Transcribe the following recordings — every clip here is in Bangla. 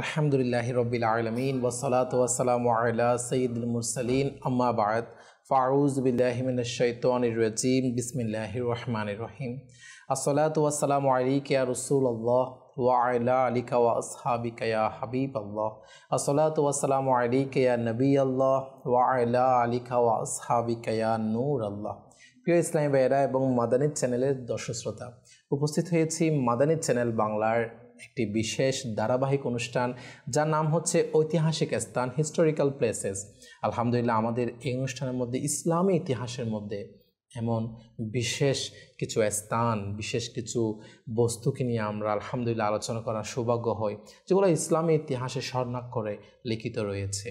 আলহামদুলিল্লাহ রবিল আলমিন ওসলাত ওসালাম আল্লাহ সঈদুল মুরসালিন আম্মাবাদ ফাউজ বিল্লাহমিনশৈতরজিম বিসমিল্লাহ রহমান রহিম আসলাত ওয়াসালাম আলিকা রসুল আল্লাহ ওয়াইলা আলিকা ওয়া আসহাবিকয়া হাবিব আল্লাহ আসলাত ওয়াসালাম কেয়া নবী আল্লাহ ওয়াইলা আলিকা ওয়া আসহাবিকয়া নূর আল্লাহ প্রিয় ইসলামী বেয়েরা এবং মাদানির চ্যানেলের দর্শক শ্রোতা উপস্থিত হয়েছি মাদানির চ্যানেল বাংলার একটি বিশেষ ধারাবাহিক অনুষ্ঠান যার নাম হচ্ছে ঐতিহাসিক স্থান হিস্টোরিক্যাল প্লেসেস আলহামদুলিল্লাহ আমাদের এই অনুষ্ঠানের মধ্যে ইসলামী ইতিহাসের মধ্যে এমন বিশেষ কিছু স্থান বিশেষ কিছু বস্তুকে নিয়ে আমরা আলহামদুলিল্লাহ আলোচনা করার সৌভাগ্য হয় যেগুলো ইসলামী ইতিহাসে স্বর্ণাক্ষরে লিখিত রয়েছে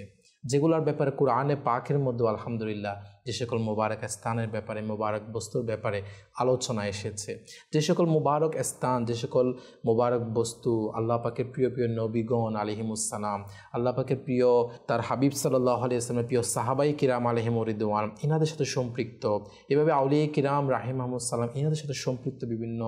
যেগুলোর ব্যাপারে কোরআনে পাকের মধ্যে আলহামদুলিল্লাহ যে সকল মোবারক স্থানের ব্যাপারে মোবারক বস্তুর ব্যাপারে আলোচনা এসেছে যে সকল মোবারক স্থান যে সকল মোবারক বস্তু আল্লাহ পাকের প্রিয় প্রিয় নবীগণ আলহিমুসালাম আল্লাহ পাকের প্রিয় তার হাবিব সাল্লাহ আলি ইসলামের প্রিয় সাহাবাই কিরাম আলহিম রিদওয়ান ইনাদের সাথে সম্পৃক্ত এভাবে আউলিয়া কিরাম রাহিম আহমদ সালাম ইনাদের সাথে সম্পৃক্ত বিভিন্ন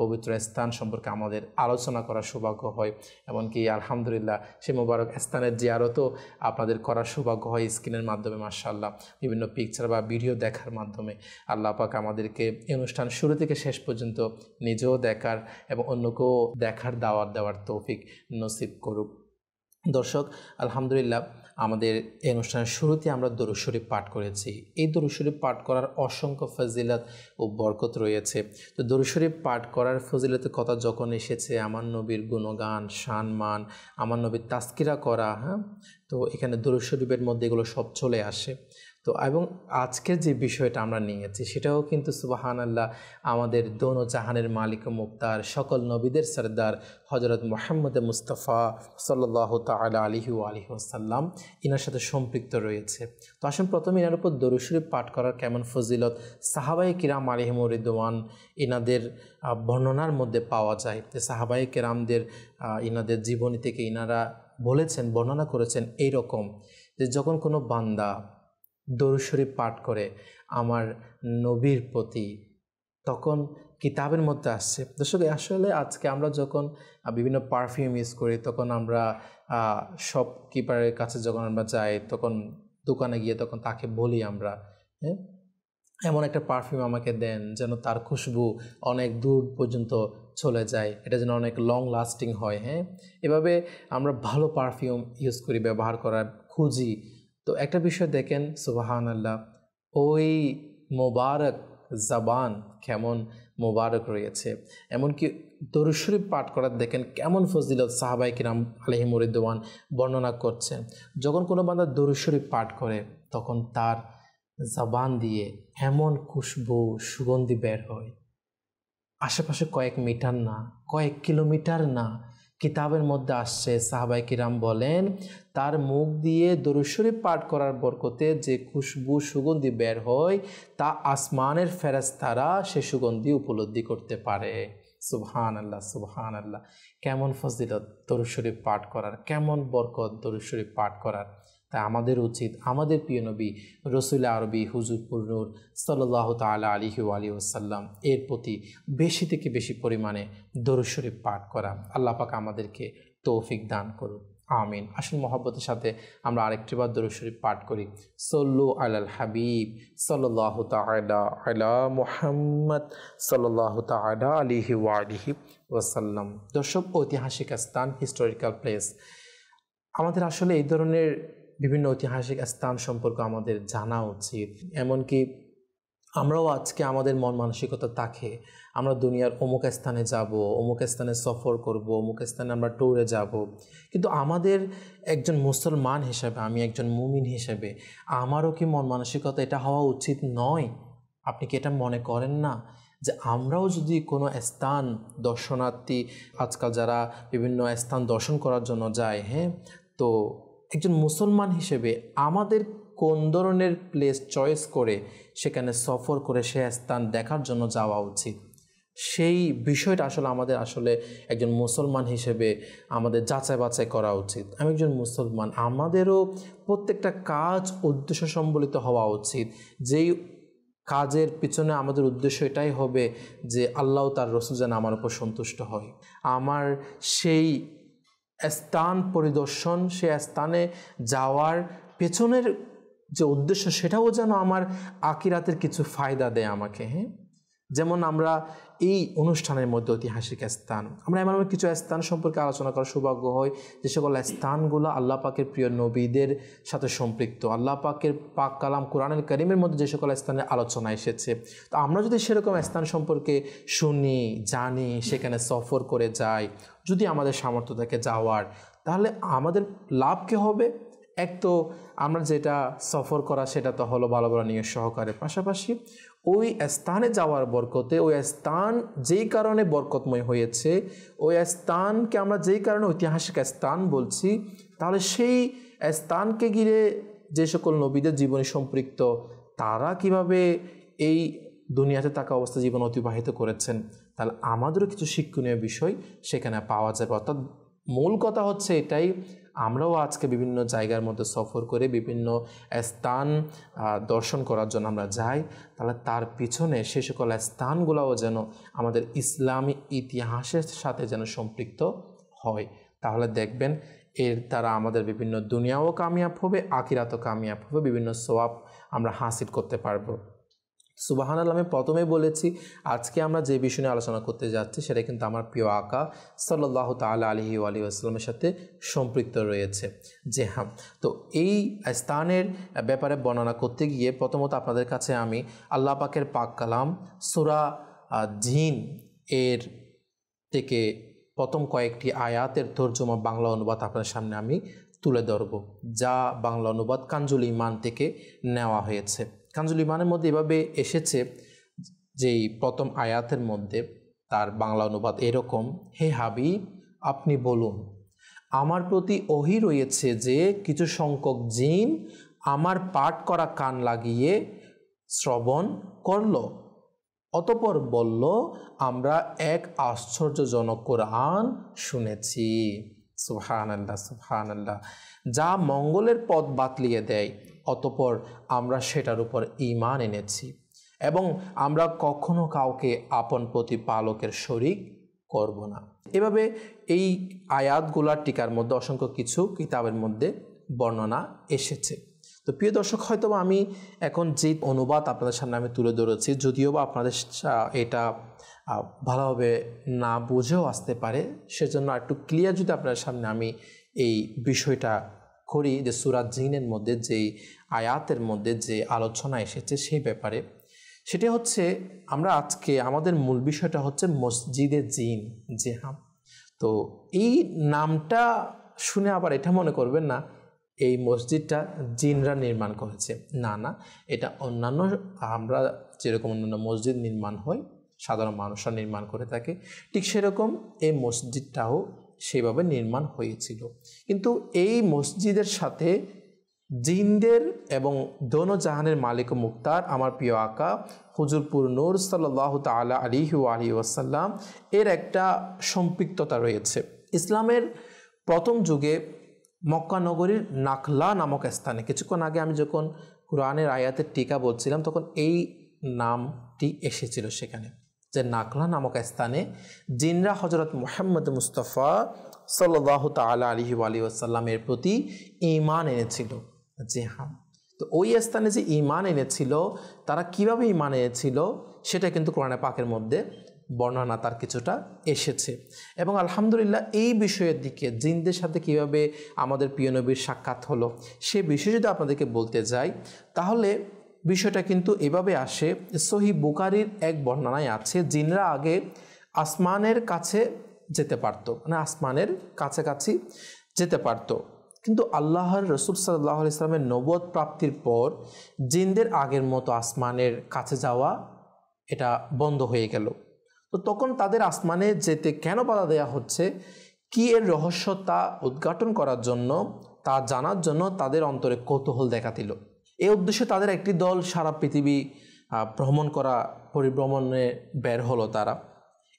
পবিত্র স্থান সম্পর্কে আমাদের আলোচনা করার সৌভাগ্য হয় এমনকি আলহামদুলিল্লাহ সে মোবারক স্থানের জিয়ারতও আপনাদের করার সৌভাগ্য হয় স্ক্রিনের মাধ্যমে মার্শাল্লাহ বিভিন্ন পিক পিকচার বা ভিডিও দেখার মাধ্যমে আল্লাহ পাক আমাদেরকে এই অনুষ্ঠান শুরু থেকে শেষ পর্যন্ত নিজেও দেখার এবং অন্যকেও দেখার দাওয়াত দেওয়ার তৌফিক নসিব করুক দর্শক আলহামদুলিল্লাহ আমাদের এই অনুষ্ঠানের শুরুতে আমরা দরুশরীফ পাঠ করেছি এই দরুশরীফ পাঠ করার অসংখ্য ফজিলত ও বরকত রয়েছে তো দরুশরীফ পাঠ করার ফজিলতের কথা যখন এসেছে আমার নবীর গুণগান সম্মান আমার নবীর তাস্কিরা করা হ্যাঁ তো এখানে দরুশরীফের মধ্যে এগুলো সব চলে আসে তো এবং আজকের যে বিষয়টা আমরা নিয়েছি সেটাও কিন্তু সুবাহান আল্লাহ আমাদের দোনো জাহানের মালিক মুক্তার সকল নবীদের সর্দার হজরত মোহাম্মদ মুস্তফা সাল্লাহ তালা আলিহু আসাল্লাম ইনার সাথে সম্পৃক্ত রয়েছে তো আসুন প্রথমে ইনার উপর দরুশরীফ পাঠ করার কেমন ফজিলত সাহাবাই কিরাম আলিহমরিদোয়ান ইনাদের বর্ণনার মধ্যে পাওয়া যায় তো সাহাবাই কিরামদের ইনাদের জীবনী থেকে ইনারা বলেছেন বর্ণনা করেছেন এই রকম যে যখন কোনো বান্দা দরুশরী পাঠ করে আমার নবীর প্রতি তখন কিতাবের মধ্যে আসছে দর্শক আসলে আজকে আমরা যখন বিভিন্ন পারফিউম ইউজ করি তখন আমরা শপকিপারের কাছে যখন আমরা যাই তখন দোকানে গিয়ে তখন তাকে বলি আমরা হ্যাঁ এমন একটা পারফিউম আমাকে দেন যেন তার খুশবু অনেক দূর পর্যন্ত চলে যায় এটা যেন অনেক লং লাস্টিং হয় হ্যাঁ এভাবে আমরা ভালো পারফিউম ইউজ করি ব্যবহার করার খুঁজি তো একটা বিষয় দেখেন সুবাহান আল্লাহ ওই মোবারক জাবান কেমন মোবারক রয়েছে এমনকি দরুশরীফ পাঠ করার দেখেন কেমন ফজিলত সাহাবাই কিরাম আলহিমুরিদ্দোয়ান বর্ণনা করছেন যখন কোনো বান্ধব দরুশরীফ পাঠ করে তখন তার জাবান দিয়ে এমন খুশবু সুগন্ধি বের হয় আশেপাশে কয়েক মিটার না কয়েক কিলোমিটার না কিতাবের মধ্যে আসছে সাহাবাই কিরাম বলেন তার মুখ দিয়ে দরুশরী পাঠ করার বরকতে যে খুশবু সুগন্ধি বের হয় তা আসমানের ফেরাস্তারা সে সুগন্ধি উপলব্ধি করতে পারে সুবহান আল্লাহ সুবহান আল্লাহ কেমন ফজিলত দরুশরী পাঠ করার কেমন বরকত দরুশরী পাঠ করার তাই আমাদের উচিত আমাদের প্রিয় নবী রসুল আরবি হুজুরপুর নূর সাল্লাহ তালা আলিহি আলী ওসাল্লাম এর প্রতি বেশি থেকে বেশি পরিমাণে দরুশরীফ পাঠ করা আল্লাহ আমাদেরকে তৌফিক দান করুন আমিন আসল মহব্বতের সাথে আমরা আরেকটি বার শরীফ পাঠ করি সল্লু আলাল হাবিব সল্লাহ তালা আলা মোহাম্মদ সল্লাহ তালা আলিহি আলিহি ওয়াসাল্লাম দর্শক ঐতিহাসিক স্থান হিস্টোরিক্যাল প্লেস আমাদের আসলে এই ধরনের বিভিন্ন ঐতিহাসিক স্থান সম্পর্কে আমাদের জানা উচিত এমনকি আমরাও আজকে আমাদের মন মানসিকতা তাকে আমরা দুনিয়ার অমুক স্থানে যাব অমুক স্থানে সফর করব অমুক স্থানে আমরা ট্যুরে যাব কিন্তু আমাদের একজন মুসলমান হিসেবে আমি একজন মুমিন হিসেবে আমারও কি মন মানসিকতা এটা হওয়া উচিত নয় আপনি কি এটা মনে করেন না যে আমরাও যদি কোনো স্থান দর্শনার্থী আজকাল যারা বিভিন্ন স্থান দর্শন করার জন্য যায় হ্যাঁ তো একজন মুসলমান হিসেবে আমাদের কোন ধরনের প্লেস চয়েস করে সেখানে সফর করে সে স্থান দেখার জন্য যাওয়া উচিত সেই বিষয়টা আসলে আমাদের আসলে একজন মুসলমান হিসেবে আমাদের যাচাই বাছাই করা উচিত আমি একজন মুসলমান আমাদেরও প্রত্যেকটা কাজ উদ্দেশ্য সম্বলিত হওয়া উচিত যেই কাজের পিছনে আমাদের উদ্দেশ্য এটাই হবে যে আল্লাহ তার রসুল যেন আমার উপর সন্তুষ্ট হয় আমার সেই স্থান পরিদর্শন সে স্থানে যাওয়ার পেছনের যে উদ্দেশ্য সেটাও যেন আমার আকিরাতের কিছু ফায়দা দেয় আমাকে হ্যাঁ যেমন আমরা এই অনুষ্ঠানের মধ্যে ঐতিহাসিক স্থান আমরা এমন কিছু স্থান সম্পর্কে আলোচনা করার সৌভাগ্য হয় যে সকল স্থানগুলো আল্লাহ পাকের প্রিয় নবীদের সাথে সম্পৃক্ত আল্লাহ পাকের পাক কালাম কোরআনুল করিমের মধ্যে যে সকল স্থানের আলোচনা এসেছে তো আমরা যদি সেরকম স্থান সম্পর্কে শুনি জানি সেখানে সফর করে যাই যদি আমাদের সামর্থ্য থাকে যাওয়ার তাহলে আমাদের লাভ কে হবে এক তো আমরা যেটা সফর করা সেটা তো হলো ভালো ভালো নিয়োগ সহকারে পাশাপাশি ওই স্থানে যাওয়ার বরকতে ওই স্থান যেই কারণে বরকতময় হয়েছে ওই স্থানকে আমরা যেই কারণে ঐতিহাসিক স্থান বলছি তাহলে সেই স্থানকে ঘিরে যে সকল নবীদের জীবনে সম্পৃক্ত তারা কিভাবে এই দুনিয়াতে থাকা অবস্থা জীবন অতিবাহিত করেছেন তাহলে আমাদেরও কিছু শিক্ষণীয় বিষয় সেখানে পাওয়া যাবে অর্থাৎ মূল কথা হচ্ছে এটাই আমরাও আজকে বিভিন্ন জায়গার মধ্যে সফর করে বিভিন্ন স্থান দর্শন করার জন্য আমরা যাই তাহলে তার পিছনে সে সকল স্থানগুলোও যেন আমাদের ইসলামী ইতিহাসের সাথে যেন সম্পৃক্ত হয় তাহলে দেখবেন এর দ্বারা আমাদের বিভিন্ন দুনিয়াও কামিয়াব হবে আকিরাতও কামিয়াব হবে বিভিন্ন সোয়াব আমরা হাসিল করতে পারবো সুবাহান আমি প্রথমে বলেছি আজকে আমরা যে বিষয় নিয়ে আলোচনা করতে যাচ্ছি সেটা কিন্তু আমার প্রিয় আঁকা সাল্লাহ তাল আলহি আলী আসলামের সাথে সম্পৃক্ত রয়েছে যে হ্যাঁ তো এই স্থানের ব্যাপারে বর্ণনা করতে গিয়ে প্রথমত আপনাদের কাছে আমি আল্লাহ পাকের পাক কালাম সুরা জিন এর থেকে প্রথম কয়েকটি আয়াতের তর্জমা বাংলা অনুবাদ আপনার সামনে আমি তুলে ধরব যা বাংলা অনুবাদ কাঞ্জুল ইমান থেকে নেওয়া হয়েছে কানজুল ইমানের মধ্যে এভাবে এসেছে যেই প্রথম আয়াতের মধ্যে তার বাংলা অনুবাদ এরকম হে হাবিব আপনি বলুন আমার প্রতি অহি রয়েছে যে কিছু সংখ্যক জিন আমার পাঠ করা কান লাগিয়ে শ্রবণ করল অতপর বলল আমরা এক আশ্চর্যজনক কোরআন শুনেছি সুহান আল্লাহ সুহান আল্লাহ যা মঙ্গলের পথ বাতলিয়ে দেয় অতপর আমরা সেটার উপর ইমান এনেছি এবং আমরা কখনো কাউকে আপন প্রতিপালকের শরিক করব না এভাবে এই আয়াতগুলার টিকার মধ্যে অসংখ্য কিছু কিতাবের মধ্যে বর্ণনা এসেছে তো প্রিয় দর্শক হয়তো আমি এখন যে অনুবাদ আপনাদের সামনে আমি তুলে ধরেছি যদিও বা আপনাদের এটা ভালোভাবে না বুঝেও আসতে পারে সেজন্য একটু ক্লিয়ার যদি আপনার সামনে আমি এই বিষয়টা করি যে সুরাজ জিনের মধ্যে যেই আয়াতের মধ্যে যে আলোচনা এসেছে সেই ব্যাপারে সেটা হচ্ছে আমরা আজকে আমাদের মূল বিষয়টা হচ্ছে মসজিদে জিন জেহাম তো এই নামটা শুনে আবার এটা মনে করবেন না এই মসজিদটা জিনরা নির্মাণ করেছে না না এটা অন্যান্য আমরা যেরকম অন্যান্য মসজিদ নির্মাণ হয় সাধারণ মানুষরা নির্মাণ করে থাকে ঠিক সেরকম এই মসজিদটাও সেভাবে নির্মাণ হয়েছিল কিন্তু এই মসজিদের সাথে জিনদের এবং দোনো জাহানের মালিক মুক্তার আমার প্রিয় আকা হুজুরপুর নূর সাল্লাহ তালা আলিহি আলি ওয়াসাল্লাম এর একটা সম্পৃক্ততা রয়েছে ইসলামের প্রথম যুগে মক্কা নগরীর নাকলা নামক স্থানে কিছুক্ষণ আগে আমি যখন কোরআনের আয়াতের টিকা বলছিলাম তখন এই নামটি এসেছিল সেখানে যে নাকলা নামক স্থানে জিনরা হজরত মোহাম্মদ মুস্তফা সাল্লাহ তাল আলহি আলি আসাল্লামের প্রতি ইমান এনেছিল জেহাদ তো ওই স্থানে যে ইমান এনেছিল তারা কিভাবে ইমান এনেছিল সেটা কিন্তু কোরআনে পাকের মধ্যে বর্ণনা তার কিছুটা এসেছে এবং আলহামদুলিল্লাহ এই বিষয়ের দিকে জিনদের সাথে কিভাবে আমাদের প্রিয় নবীর সাক্ষাৎ হলো সে বিষয়ে যদি আপনাদেরকে বলতে যাই তাহলে বিষয়টা কিন্তু এভাবে আসে সহি বুকারির এক বর্ণনায় আছে জিনরা আগে আসমানের কাছে যেতে পারত মানে আসমানের কাছাকাছি যেতে পারতো কিন্তু আল্লাহর রসুল সাল্লাহ ইসলামের নবদ প্রাপ্তির পর জিনদের আগের মতো আসমানের কাছে যাওয়া এটা বন্ধ হয়ে গেল তো তখন তাদের আসমানে যেতে কেন বাধা দেয়া হচ্ছে কি এর রহস্য তা উদ্ঘাটন করার জন্য তা জানার জন্য তাদের অন্তরে কৌতূহল দেখা দিল এ উদ্দেশ্যে তাদের একটি দল সারা পৃথিবী ভ্রমণ করা পরিভ্রমণে বের হলো তারা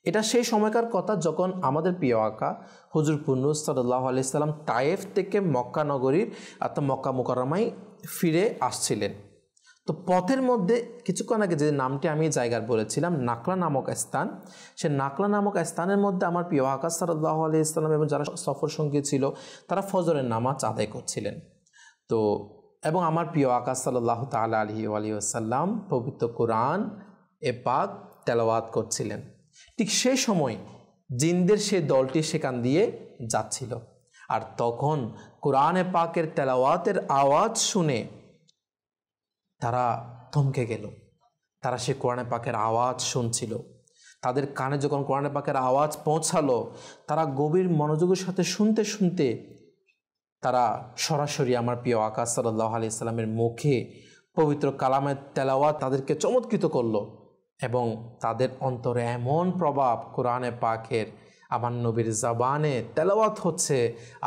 এটা সেই সময়কার কথা যখন আমাদের প্রিয় আঁকা হুজুর পুন্নুস সাল্লাহ আলাইসাল্লাম তায়েফ থেকে মক্কা নগরীর অর্থাৎ মক্কা মোকারমাই ফিরে আসছিলেন তো পথের মধ্যে কিছুক্ষণ আগে যে নামটি আমি জায়গার বলেছিলাম নাকলা নামক স্থান সে নাকলা নামক স্থানের মধ্যে আমার প্রিয় আকাশ সারদাহ আলি ইসলাম এবং যারা সফর সঙ্গী ছিল তারা ফজরের নামাজ আদায় করছিলেন তো এবং আমার প্রিয় আকাশ সাল্লাহ তাল আলহি আলি আসাল্লাম পবিত্র কোরআন এ পাক তেলাওয়াত করছিলেন ঠিক সেই সময় জিনদের সে দলটি সেখান দিয়ে যাচ্ছিল আর তখন কোরআনে পাকের তেলাওয়াতের আওয়াজ শুনে তারা থমকে গেল তারা সে কোরআনে পাকের আওয়াজ শুনছিল তাদের কানে যখন কোরআনে পাকের আওয়াজ পৌঁছালো তারা গভীর মনোযোগের সাথে শুনতে শুনতে তারা সরাসরি আমার প্রিয় আকাশ সাল্লাহ আলি ইসলামের মুখে পবিত্র কালামের তেলাওয়াত তাদেরকে চমৎকৃত করলো এবং তাদের অন্তরে এমন প্রভাব কোরআনে পাকের আমার নবীর জাবানে তেলাওয়াত হচ্ছে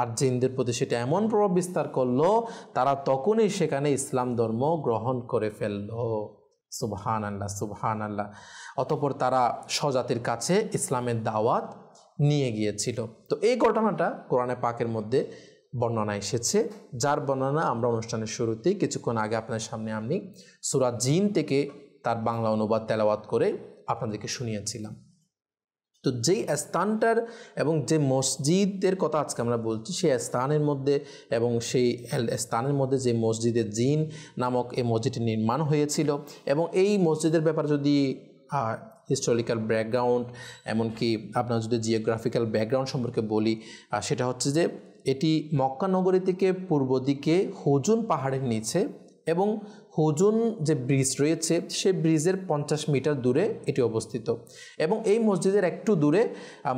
আর জিনদের প্রতি সেটা এমন প্রভাব বিস্তার করলো তারা তখনই সেখানে ইসলাম ধর্ম গ্রহণ করে ফেললো সুবহান আল্লাহ সুবহান আল্লাহ অতপর তারা স্বজাতির কাছে ইসলামের দাওয়াত নিয়ে গিয়েছিল তো এই ঘটনাটা কোরআনে পাকের মধ্যে বর্ণনা এসেছে যার বর্ণনা আমরা অনুষ্ঠানের শুরুতেই কিছুক্ষণ আগে আপনার সামনে আমি সুরাজ জিন থেকে তার বাংলা অনুবাদ তেলাওয়াত করে আপনাদেরকে শুনিয়েছিলাম তো যেই স্থানটার এবং যে মসজিদের কথা আজকে আমরা বলছি সেই স্থানের মধ্যে এবং সেই স্থানের মধ্যে যে মসজিদের জিন নামক এই মসজিদটি নির্মাণ হয়েছিল এবং এই মসজিদের ব্যাপারে যদি হিস্টোরিক্যাল ব্যাকগ্রাউন্ড এমনকি আপনার যদি জিওগ্রাফিক্যাল ব্যাকগ্রাউন্ড সম্পর্কে বলি সেটা হচ্ছে যে এটি মক্কা নগরী থেকে পূর্ব দিকে হুজুন পাহাড়ের নিচে এবং হুজুন যে ব্রিজ রয়েছে সে ব্রিজের পঞ্চাশ মিটার দূরে এটি অবস্থিত এবং এই মসজিদের একটু দূরে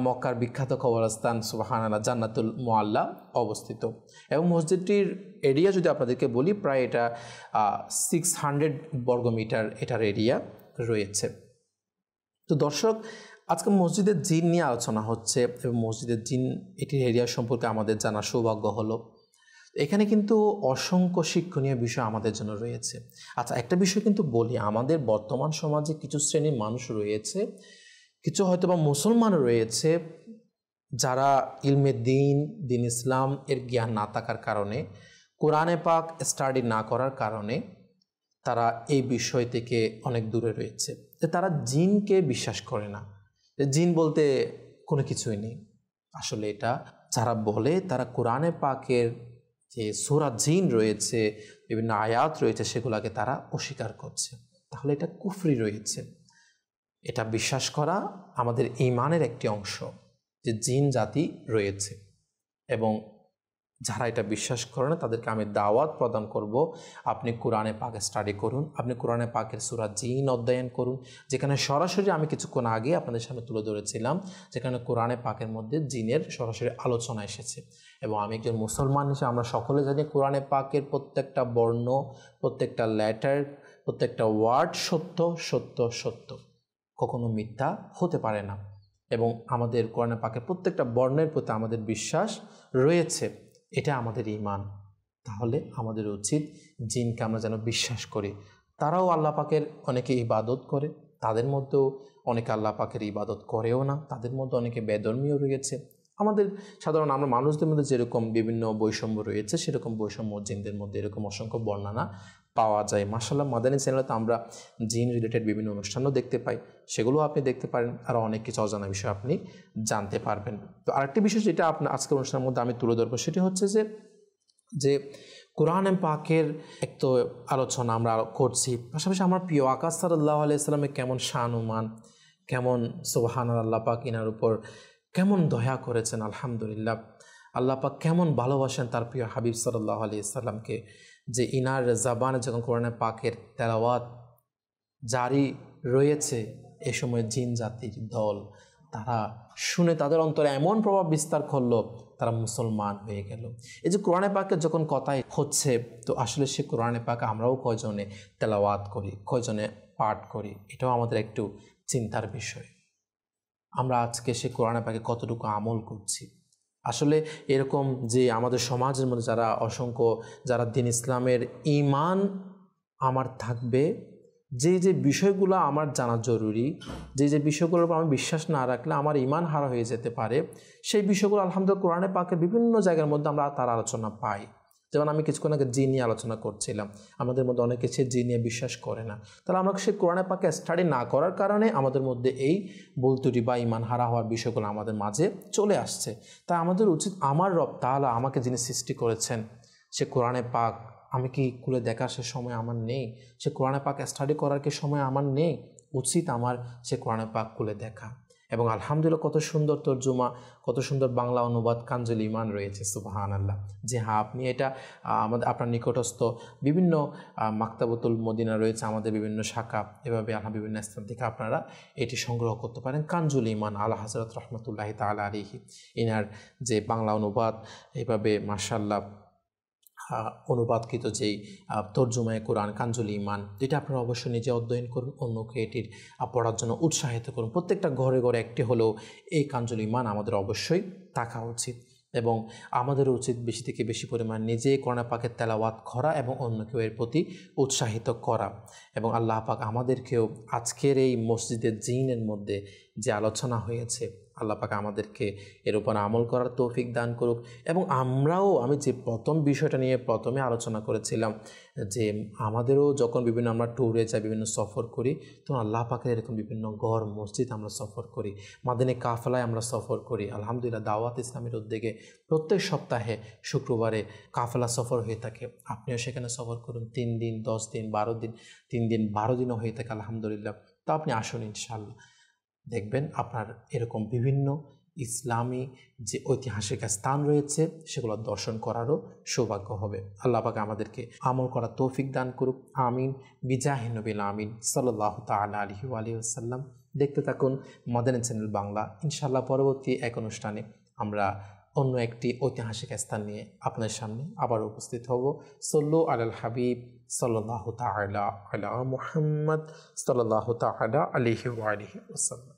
মক্কার বিখ্যাত কবরস্থান সুবাহানালা জান্নাতুল মোয়াল্লা অবস্থিত এবং মসজিদটির এরিয়া যদি আপনাদেরকে বলি প্রায় এটা সিক্স হান্ড্রেড বর্গমিটার এটার এরিয়া রয়েছে তো দর্শক আজকে মসজিদের জিন নিয়ে আলোচনা হচ্ছে এবং মসজিদের জিন এটির এরিয়া সম্পর্কে আমাদের জানা সৌভাগ্য হলো এখানে কিন্তু অসংখ্য শিক্ষণীয় বিষয় আমাদের জন্য রয়েছে আচ্ছা একটা বিষয় কিন্তু বলি আমাদের বর্তমান সমাজে কিছু শ্রেণীর মানুষ রয়েছে কিছু হয়তো বা মুসলমান রয়েছে যারা ইলমে দিন দিন ইসলাম এর জ্ঞান না থাকার কারণে কোরআনে পাক স্টাডি না করার কারণে তারা এই বিষয় থেকে অনেক দূরে রয়েছে যে তারা জিনকে বিশ্বাস করে না জিন বলতে কোনো কিছুই নেই আসলে এটা যারা বলে তারা কোরআনে পাকের যে সোরা জিন রয়েছে বিভিন্ন আয়াত রয়েছে সেগুলোকে তারা অস্বীকার করছে তাহলে এটা কুফরি রয়েছে এটা বিশ্বাস করা আমাদের ইমানের একটি অংশ যে জিন জাতি রয়েছে এবং যারা এটা বিশ্বাস করে না তাদেরকে আমি দাওয়াত প্রদান করব আপনি কোরআনে পাকে স্টাডি করুন আপনি কোরআনে পাকের সুরা জিন অধ্যয়ন করুন যেখানে সরাসরি আমি কিছুক্ষণ আগে আপনাদের সামনে তুলে ধরেছিলাম যেখানে কোরআনে পাকের মধ্যে জিনের সরাসরি আলোচনা এসেছে এবং আমি একজন মুসলমান হিসেবে আমরা সকলে জানি কোরআনে পাকের প্রত্যেকটা বর্ণ প্রত্যেকটা লেটার প্রত্যেকটা ওয়ার্ড সত্য সত্য সত্য কখনো মিথ্যা হতে পারে না এবং আমাদের কোরআনে পাকের প্রত্যেকটা বর্ণের প্রতি আমাদের বিশ্বাস রয়েছে এটা আমাদের ইমান তাহলে আমাদের উচিত জিনকে আমরা যেন বিশ্বাস করি তারাও আল্লাহ পাকের অনেকে ইবাদত করে তাদের মধ্যেও অনেকে আল্লাহ পাকের ইবাদত করেও না তাদের মধ্যে অনেকে বেদর্মীও রয়েছে আমাদের সাধারণ আমরা মানুষদের মধ্যে যেরকম বিভিন্ন বৈষম্য রয়েছে সেরকম বৈষম্য জিনদের মধ্যে এরকম অসংখ্য বর্ণনা পাওয়া যায় মাসাল্লাহ মাদানী চ্যানেলে তো আমরা জিন রিলেটেড বিভিন্ন অনুষ্ঠানও দেখতে পাই সেগুলো আপনি দেখতে পারেন আরও অনেক কিছু অজানা বিষয় আপনি জানতে পারবেন তো আরেকটি বিষয় যেটা আপনার আজকের অনুষ্ঠানের মধ্যে আমি তুলে ধরবো সেটি হচ্ছে যে যে কোরআন পাকের এক তো আলোচনা আমরা করছি পাশাপাশি আমার প্রিয় আকাশ আলি আলাইসাল্লামের কেমন শান উমান কেমন সোহান আল্লাহ পাক ইনার উপর কেমন দয়া করেছেন আলহামদুলিল্লাহ আল্লাহ পাক কেমন ভালোবাসেন তার প্রিয় হাবিব সাল্লাহ আলি ইসলামকে যে ইনার জাবানে যখন কোরআনে পাকের তেলাওয়াত জারি রয়েছে এ সময় জিন জাতির দল তারা শুনে তাদের অন্তরে এমন প্রভাব বিস্তার করলো তারা মুসলমান হয়ে গেল এই যে কোরআনে পাকে যখন কথাই হচ্ছে তো আসলে সে কোরআনে পাকে আমরাও কয়জনে তেলাওয়াত করি কয়জনে পাঠ করি এটাও আমাদের একটু চিন্তার বিষয় আমরা আজকে সে কোরআনে পাকে কতটুকু আমল করছি আসলে এরকম যে আমাদের সমাজের মধ্যে যারা অসংখ্য যারা দিন ইসলামের ইমান আমার থাকবে যে যে বিষয়গুলো আমার জানা জরুরি যে যে বিষয়গুলোর উপর আমি বিশ্বাস না রাখলে আমার ইমান হারা হয়ে যেতে পারে সেই বিষয়গুলো আলহামদুল কোরআনে পাকের বিভিন্ন জায়গার মধ্যে আমরা তার আলোচনা পাই যেমন আমি কিছুক্ষণ আগে জি নিয়ে আলোচনা করছিলাম আমাদের মধ্যে অনেকে সে জি নিয়ে বিশ্বাস করে না তাহলে আমরা সেই কোরআনে পাকে স্টাডি না করার কারণে আমাদের মধ্যে এই বলতুটি বা ইমান হারা হওয়ার বিষয়গুলো আমাদের মাঝে চলে আসছে তাই আমাদের উচিত আমার রব আমাকে যিনি সৃষ্টি করেছেন সে কোরআনে পাক আমি কি কুলে দেখার সে সময় আমার নেই সে কোরআনে পাক স্টাডি করার কি সময় আমার নেই উচিত আমার সে কোরআনে পাক কুলে দেখা এবং আলহামদুলিল্লাহ কত সুন্দর তর্জুমা কত সুন্দর বাংলা অনুবাদ কাঞ্জল ইমান রয়েছে সুবাহান আল্লাহ যে হ্যাঁ আপনি এটা আমাদের আপনার নিকটস্থ বিভিন্ন মাক্তাবতুল মদিনা রয়েছে আমাদের বিভিন্ন শাখা এভাবে আল্লাহ বিভিন্ন স্থান থেকে আপনারা এটি সংগ্রহ করতে পারেন কাঞ্জুল ইমান আল্লাহ হাজরত রহমতুল্লাহ তাল আলিহি এনার যে বাংলা অনুবাদ এভাবে মার্শাল্লাহ অনুবাদকৃত যেই তর্জুমায় কোরআন কাঞ্জলি ইমান যেটা আপনারা অবশ্যই নিজে অধ্যয়ন করুন অন্যকে এটির পড়ার জন্য উৎসাহিত করুন প্রত্যেকটা ঘরে ঘরে একটি হলেও এই কাঞ্জলি ইমান আমাদের অবশ্যই থাকা উচিত এবং আমাদের উচিত বেশি থেকে বেশি পরিমাণ নিজে করোনা পাকের তেলাওয়াত করা এবং অন্যকেও এর প্রতি উৎসাহিত করা এবং আল্লাহ পাক আমাদেরকেও আজকের এই মসজিদের জিনের মধ্যে যে আলোচনা হয়েছে আল্লাহ পাকে আমাদেরকে এর উপর আমল করার তৌফিক দান করুক এবং আমরাও আমি যে প্রথম বিষয়টা নিয়ে প্রথমে আলোচনা করেছিলাম যে আমাদেরও যখন বিভিন্ন আমরা ট্যুরে যাই বিভিন্ন সফর করি তখন আল্লাহ পাকে এরকম বিভিন্ন ঘর মসজিদ আমরা সফর করি মাদিনে কাফলায় আমরা সফর করি আলহামদুলিল্লাহ দাওয়াত ইসলামের উদ্যোগে প্রত্যেক সপ্তাহে শুক্রবারে কাফলা সফর হয়ে থাকে আপনিও সেখানে সফর করুন তিন দিন দশ দিন বারো দিন তিন দিন বারো দিনও হয়ে থাকে আলহামদুলিল্লাহ তা আপনি আসুন ইনশাল্লাহ দেখবেন আপনার এরকম বিভিন্ন ইসলামী যে ঐতিহাসিক স্থান রয়েছে সেগুলো দর্শন করারও সৌভাগ্য হবে আল্লাহ পাকে আমাদেরকে আমল করা তৌফিক দান করুক আমিন বিজাহিনবিল আমিন সাল্লাহ তালা আলহি আলিউসাল্লাম দেখতে থাকুন মদেন চ্যানেল বাংলা ইনশাল্লাহ পরবর্তী এক অনুষ্ঠানে আমরা অন্য একটি ঐতিহাসিক স্থান নিয়ে আপনার সামনে আবার উপস্থিত হব সল্লু আল হাবিব সাল্লাহ তালা আলা মুহাম্মদ সাল্লাহ তালা আলহি আলহি ওসাল্লাম